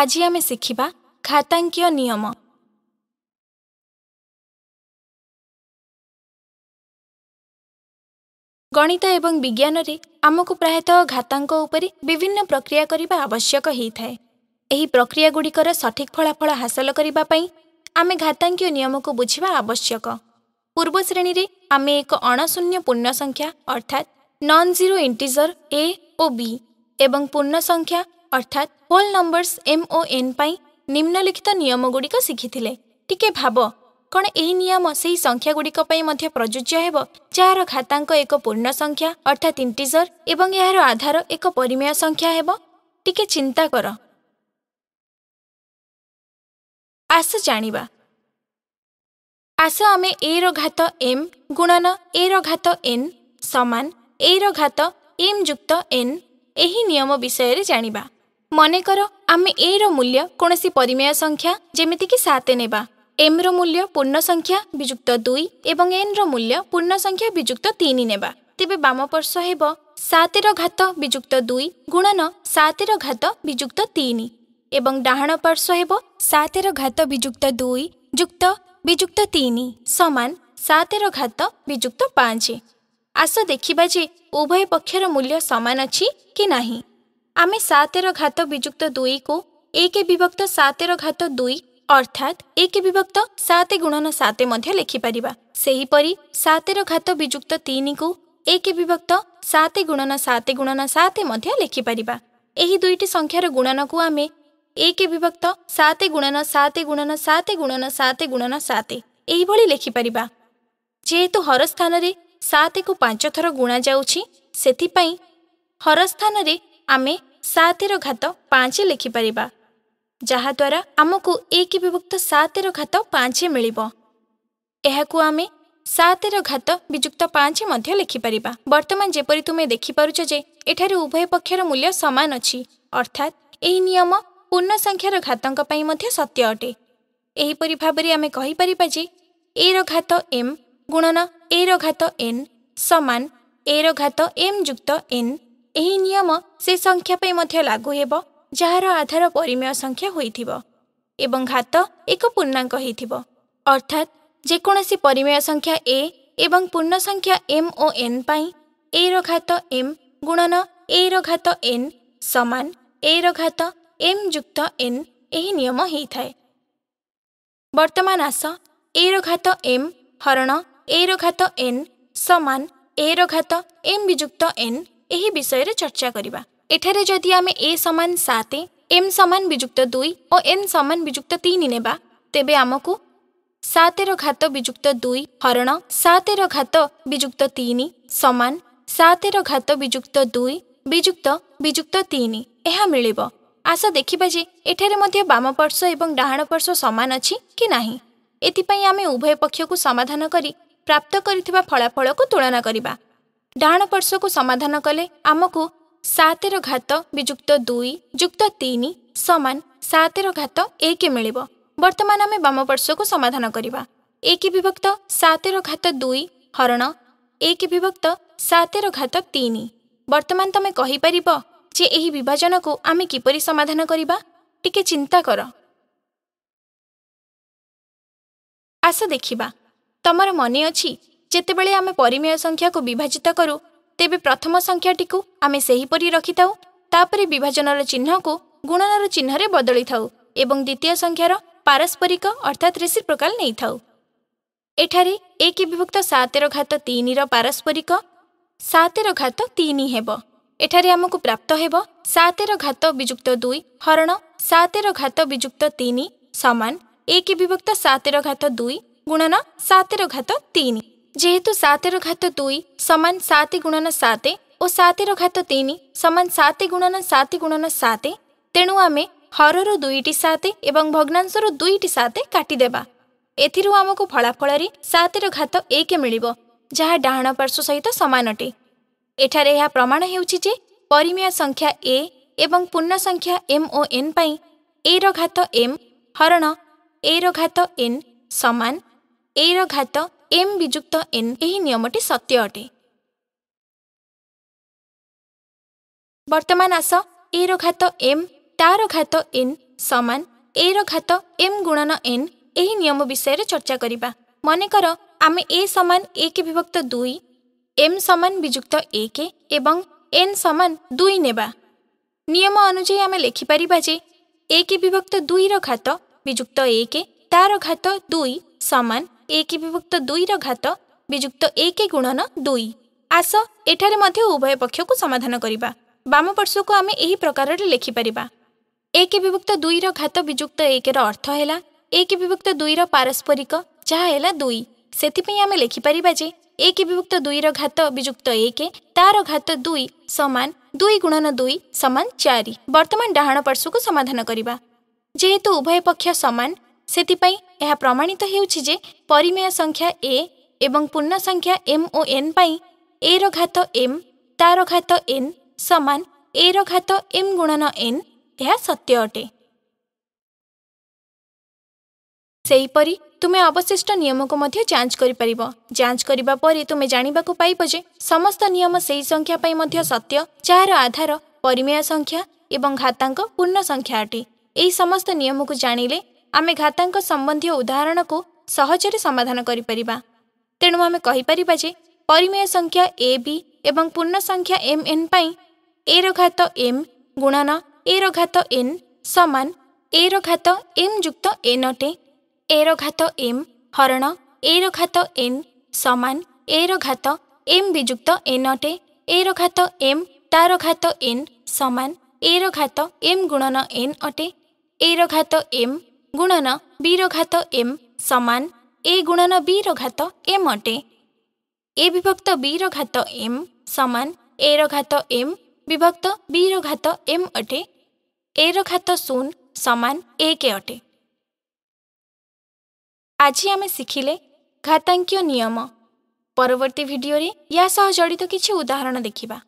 आज आमे सिखाता नियम गणित एवं विज्ञानले आमको प्रायत घाताको उप विभिन्न प्रक्रिया आवश्यक एही प्रक्रिया गुडिकर सठिक फलाफल हासल आमे घाता नियमको बुझा आवश्यक पूर्व श्रेणीले आमे एक अणशून्य पूर्णसङ्ख्या अर्थात् नन जिरो इन्टिजर ए पूर्णसङ्ख्या अर्थात् ହୋଲ୍ ନମ୍ବର୍ସ ଏମ୍ ଓ ଏନ୍ ପାଇଁ ନିମ୍ନଲିଖିତ ନିୟମଗୁଡ଼ିକ ଶିଖିଥିଲେ ଟିକେ ଭାବ କ'ଣ ଏହି ନିୟମ ସେହି ସଂଖ୍ୟାଗୁଡ଼ିକ ପାଇଁ ମଧ୍ୟ ପ୍ରଯୁଜ୍ୟ ହେବ ଯାହାର ଖାତାଙ୍କ ଏକ ପୂର୍ଣ୍ଣ ସଂଖ୍ୟା ଅର୍ଥାତ୍ ଇଣ୍ଟିଜର୍ ଏବଂ ଏହାର ଆଧାର ଏକ ପରିମେୟ ସଂଖ୍ୟା ହେବ ଟିକେ ଚିନ୍ତା କର ଆସ ଜାଣିବା ଆସ ଆମେ ଏ ର ଘାତ ଏମ୍ ଗୁଣନ ଏ ର ଘାତ ଏନ୍ ସମାନ ଏ ର ଘାତ ଏମ୍ ଯୁକ୍ତ ଏନ୍ ଏହି ନିୟମ ବିଷୟରେ ଜାଣିବା ମନେକର ଆମେ ଏର ମୂଲ୍ୟ କୌଣସି ପରିମେୟ ସଂଖ୍ୟା ଯେମିତିକି ସାତ ନେବା ଏମ୍ର ମୂଲ୍ୟ ପୂର୍ଣ୍ଣ ସଂଖ୍ୟା ବିଯୁକ୍ତ ଦୁଇ ଏବଂ ଏନ୍ର ମୂଲ୍ୟ ପୂର୍ଣ୍ଣ ସଂଖ୍ୟା ବିଯୁକ୍ତ ତିନି ନେବା ତେବେ ବାମପାର୍ଶ୍ୱ ହେବ ସାତର ଘାତ ବିଯୁକ୍ତ ଦୁଇ ଗୁଣନ ସାତର ଘାତ ବିଯୁକ୍ତ ତିନି ଏବଂ ଡାହାଣ ପାର୍ଶ୍ୱ ହେବ ସାତର ଘାତ ବିଯୁକ୍ତ ଦୁଇ ଯୁକ୍ତ ବିଯୁକ୍ତ ତିନି ସମାନ ସାତର ଘାତ ବିଯୁକ୍ତ ପାଞ୍ଚ ଆସ ଦେଖିବା ଯେ ଉଭୟ ପକ୍ଷର ମୂଲ୍ୟ ସମାନ ଅଛି କି ନାହିଁ ଆମେ ସାତର ଘାତ ବିଯୁକ୍ତ ଦୁଇକୁ ଏକ ବିଭକ୍ତ ସାତର ଘାତ ଦୁଇ ଅର୍ଥାତ୍ ଏକ ବିଭକ୍ତ ସାତ ଗୁଣନ ସାତ ମଧ୍ୟ ଲେଖିପାରିବା ସେହିପରି ସାତର ଘାତ ବିଯୁକ୍ତ ତିନିକୁ ଏକ ବିଭକ୍ତ ସାତ ଗୁଣନ ସାତ ଗୁଣନ ସାତ ମଧ୍ୟ ଲେଖିପାରିବା ଏହି ଦୁଇଟି ସଂଖ୍ୟାର ଗୁଣନକୁ ଆମେ ଏକ ବିଭକ୍ତ ସାତ ଗୁଣନ ସାତ ଗୁଣନ ସାତ ଗୁଣନ ସାତ ଗୁଣନ ସାତ ଏହିଭଳି ଲେଖିପାରିବା ଯେହେତୁ ହର ସ୍ଥାନରେ ସାତକୁ ପାଞ୍ଚ ଥର ଗୁଣାଯାଉଛି ସେଥିପାଇଁ ହର ସ୍ଥାନରେ ଆମେ ସାତର ଘାତ ପାଞ୍ଚ ଲେଖିପାରିବା ଯାହାଦ୍ୱାରା ଆମକୁ ଏକ ବିଭକ୍ତ ସାତର ଘାତ ପାଞ୍ଚ ମିଳିବ ଏହାକୁ ଆମେ ସାତର ଘାତ ବିଯୁକ୍ତ ପାଞ୍ଚ ମଧ୍ୟ ଲେଖିପାରିବା ବର୍ତ୍ତମାନ ଯେପରି ତୁମେ ଦେଖିପାରୁଛ ଯେ ଏଠାରେ ଉଭୟ ପକ୍ଷର ମୂଲ୍ୟ ସମାନ ଅଛି ଅର୍ଥାତ୍ ଏହି ନିୟମ ପୂର୍ଣ୍ଣ ସଂଖ୍ୟାର ଘାତଙ୍କ ପାଇଁ ମଧ୍ୟ ସତ୍ୟ ଅଟେ ଏହିପରି ଭାବରେ ଆମେ କହିପାରିବା ଯେ ଏର ଘାତ ଏମ୍ ଗୁଣନ ଏର ଘାତ ଏନ୍ ସମାନ ଏର ଘାତ ଏମ୍ ଯୁକ୍ତ ଏନ୍ ଏହି ନିୟମ ସେ ସଂଖ୍ୟା ପାଇଁ ମଧ୍ୟ ଲାଗୁ ହେବ ଯାହାର ଆଧାର ପରିମେୟ ସଂଖ୍ୟା ହୋଇଥିବ ଏବଂ ଘାତ ଏକ ପୂର୍ଣ୍ଣାଙ୍କ ହୋଇଥିବ ଅର୍ଥାତ୍ ଯେକୌଣସି ପରିମେୟ ସଂଖ୍ୟା ଏ ଏବଂ ପୂର୍ଣ୍ଣ ସଂଖ୍ୟା ଏମ୍ ଓ ଏନ୍ ପାଇଁ ଏ ର ଘାତ ଏମ୍ ଗୁଣନ ଏ ର ଘାତ ଏନ୍ ସମାନ ଏ ର ଘାତ ଏମ୍ ଯୁକ୍ତ ଏନ୍ ଏହି ନିୟମ ହୋଇଥାଏ ବର୍ତ୍ତମାନ ଆସ ଏ ର ଘାତ ଏମ୍ ହରଣ ଏ ର ଘାତ ଏନ୍ ସମାନ ଏ ର ଘାତ ଏମ୍ ବିଯୁକ୍ତ ଏନ୍ ଏହି ବିଷୟରେ ଚର୍ଚ୍ଚା କରିବା ଏଠାରେ ଯଦି ଆମେ ଏ ସମାନ ସାତ ଏମ୍ ସମାନ ବିଯୁକ୍ତ ଦୁଇ ଓ ଏନ୍ ସମାନ ବିଯୁକ୍ତ ତିନି ନେବା ତେବେ ଆମକୁ ସାତର ଘାତ ବିଯୁକ୍ତ ଦୁଇ ହରଣ ସାତର ଘାତ ବିଯୁକ୍ତ ତିନି ସମାନ ସାତର ଘାତ ବିଯୁକ୍ତ ଦୁଇ ବିଯୁକ୍ତ ବିଯୁକ୍ତ ତିନି ଏହା ମିଳିବ ଆସ ଦେଖିବା ଯେ ଏଠାରେ ମଧ୍ୟ ବାମ ପାର୍ଶ୍ୱ ଏବଂ ଡାହାଣ ପାର୍ଶ୍ୱ ସମାନ ଅଛି କି ନାହିଁ ଏଥିପାଇଁ ଆମେ ଉଭୟ ପକ୍ଷକୁ ସମାଧାନ କରି ପ୍ରାପ୍ତ କରିଥିବା ଫଳାଫଳକୁ ତୁଳନା କରିବା ଡାହାଣ ପାର୍ଶ୍ୱକୁ ସମାଧାନ କଲେ ଆମକୁ ସାତର ଘାତ ବିଯୁକ୍ତ ଦୁଇ ଯୁକ୍ତ ତିନି ସମାନ ସାତର ଘାତ ଏକ ମିଳିବ ବର୍ତ୍ତମାନ ଆମେ ବାମ ପାର୍ଶ୍ୱକୁ ସମାଧାନ କରିବା ଏକ ବିଭକ୍ତ ସାତର ଘାତ ଦୁଇ ହରଣ ଏକ ବିଭକ୍ତ ସାତର ଘାତ ତିନି ବର୍ତ୍ତମାନ ତମେ କହିପାରିବ ଯେ ଏହି ବିଭାଜନକୁ ଆମେ କିପରି ସମାଧାନ କରିବା ଟିକେ ଚିନ୍ତା କର ଆସ ଦେଖିବା ତମର ମନେ ଅଛି ଯେତେବେଳେ ଆମେ ପରିମେୟ ସଂଖ୍ୟାକୁ ବିଭାଜିତ କରୁ ତେବେ ପ୍ରଥମ ସଂଖ୍ୟାଟିକୁ ଆମେ ସେହିପରି ରଖିଥାଉ ତାପରେ ବିଭାଜନର ଚିହ୍ନକୁ ଗୁଣନର ଚିହ୍ନରେ ବଦଳିଥାଉ ଏବଂ ଦ୍ୱିତୀୟ ସଂଖ୍ୟାର ପାରସ୍ପରିକ ଅର୍ଥାତ୍ ରେଶି ପ୍ରକାର ନେଇଥାଉ ଏଠାରେ ଏକ ବିଭକ୍ତ ସାତର ଘାତ ତିନିର ପାରସ୍ପରିକ ସାତର ଘାତ ତିନି ହେବ ଏଠାରେ ଆମକୁ ପ୍ରାପ୍ତ ହେବ ସାତର ଘାତ ବିଯୁକ୍ତ ଦୁଇ ହରଣ ସାତର ଘାତ ବିଯୁକ୍ତ ତିନି ସମାନ ଏକ ବିଭକ୍ତ ସାତର ଘାତ ଦୁଇ ଗୁଣନ ସାତର ଘାତ ତିନି જેતુ 7 નો ઘાત 2 = 7 * 7 ઓ 7 નો ઘાત 3 = 7 * 7 * 7 તેણુ અમે હરરર 2 ટી 7 અને ભજગણાંશર 2 ટી 7 કાટી દેવા. એથી રૂ આમકો ફળફળરી 7 નો ઘાત 1 મેલીબો. જહા ડાહણા પરસ સહિત સમાનટી. એઠારે આ પ્રમાણ હેઉચી છે કે પરિમય સંખ્યા a અને પૂર્ણાંક સંખ્યા m ઓ n પઈ a નો ઘાત m હરણ a નો ઘાત n = a નો ઘાત এম বিযুক্ত এন এই নিয়মটি সত্য অটে বর্তমান আস এর ঘাত এম তার ঘাত এন সমান এর ঘাত এম গুণন এন এই নিয়ম বিষয়ে চর্চা করা মনে কর আমি এ সমান এক বিভক্ত দুই এম সমান বিযুক্ত এক এবং এন সমান দুই নেবা নিয়ম অনুযায়ী আমি লেখিপার যে এক বিভক্ত দুইর ঘাত বিযুক্ত এক তার ঘাত দুই সমান ଏକ ବିଭକ୍ତ ଦୁଇର ଘାତ ବିଯୁକ୍ତ ଏକ ଗୁଣନ ଦୁଇ ଆସ ଏଠାରେ ମଧ୍ୟ ଉଭୟ ପକ୍ଷକୁ ସମାଧାନ କରିବା ବାମ ପାର୍ଶ୍ୱକୁ ଆମେ ଏହି ପ୍ରକାରରେ ଲେଖିପାରିବା ଏକ ବିଭକ୍ତ ଦୁଇର ଘାତ ବିଯୁକ୍ତ ଏକର ଅର୍ଥ ହେଲା ଏକ ବିଭକ୍ତ ଦୁଇର ପାରସ୍ପରିକ ଯାହା ହେଲା ଦୁଇ ସେଥିପାଇଁ ଆମେ ଲେଖିପାରିବା ଯେ ଏକ ବିଭକ୍ତ ଦୁଇର ଘାତ ବିଯୁକ୍ତ ଏକ ତାର ଘାତ ଦୁଇ ସମାନ ଦୁଇ ଗୁଣନ ଦୁଇ ସମାନ ଚାରି ବର୍ତ୍ତମାନ ଡାହାଣ ପାର୍ଶ୍ୱକୁ ସମାଧାନ କରିବା ଯେହେତୁ ଉଭୟ ପକ୍ଷ ସମାନ ସେଥିପାଇଁ ଏହା ପ୍ରମାଣିତ ହେଉଛି ଯେ ପରିମେୟ ସଂଖ୍ୟା ଏ ଏବଂ ପୂର୍ଣ୍ଣ ସଂଖ୍ୟା ଏମ୍ ଓ ଏନ୍ ପାଇଁ ଏ ର ଘାତ ଏମ୍ ତା'ର ଘାତ ଏନ୍ ସମାନ ଏ ର ଘାତ ଏମ୍ ଗୁଣନ ଏନ୍ ଏହା ସତ୍ୟ ଅଟେ ସେହିପରି ତୁମେ ଅବଶିଷ୍ଟ ନିୟମକୁ ମଧ୍ୟ ଯାଞ୍ଚ କରିପାରିବ ଯାଞ୍ଚ କରିବା ପରେ ତୁମେ ଜାଣିବାକୁ ପାଇବ ଯେ ସମସ୍ତ ନିୟମ ସେହି ସଂଖ୍ୟା ପାଇଁ ମଧ୍ୟ ସତ୍ୟ ଯାହାର ଆଧାର ପରିମେୟ ସଂଖ୍ୟା ଏବଂ ଘାତାଙ୍କ ପୂର୍ଣ୍ଣ ସଂଖ୍ୟା ଅଟେ ଏହି ସମସ୍ତ ନିୟମକୁ ଜାଣିଲେ ଆମେ ଘାତାଙ୍କ ସମ୍ବନ୍ଧୀୟ ଉଦାହରଣକୁ ସହଜରେ ସମାଧାନ କରିପାରିବା ତେଣୁ ଆମେ କହିପାରିବା ଯେ ପରିମେୟ ସଂଖ୍ୟା ଏ ବି ଏବଂ ପୂର୍ଣ୍ଣ ସଂଖ୍ୟା ଏମ୍ ଏନ୍ ପାଇଁ ଏ ର ଘାତ ଏମ୍ ଗୁଣନ ଏ ର ଘାତ ଏନ୍ ସମାନ ଏ ର ଘାତ ଏମ୍ ଯୁକ୍ତ ଏନ୍ ଅଟେ ଏ ର ଘାତ ଏମ୍ ହରଣ ଏ ର ଘାତ ଏନ୍ ସମାନ ଏ ର ଘାତ ଏମ୍ ବିଯୁକ୍ତ ଏନ୍ ଅଟେ ଏ ର ଘାତ ଏମ୍ ତାର ଘାତ ଏନ୍ ସମାନ ଏ ର ଘାତ ଏମ୍ ଗୁଣନ ଏନ୍ ଅଟେ ଏ ର ଘାତ ଏମ୍ ଗୁଣନ ବିର ଘାତ ଏମ୍ ସମାନ ଏ ଗୁଣନ ବିର ଘାତ ଏମ୍ ଅଟେ ଏ ବିଭକ୍ତ ବିର ଘାତ ଏମ୍ ସମାନ ଏର ଘାତ ଏମ୍ ବିଭକ୍ତ ବିର ଘାତ ଏମ୍ ଅଟେ ଏର ଘାତ ଶୂନ ସମାନ ଏକ ଅଟେ ଆଜି ଆମେ ଶିଖିଲେ ଘାତାଙ୍କୀୟ ନିୟମ ପରବର୍ତ୍ତୀ ଭିଡ଼ିଓରେ ୟା ସହ ଜଡ଼ିତ କିଛି ଉଦାହରଣ ଦେଖିବା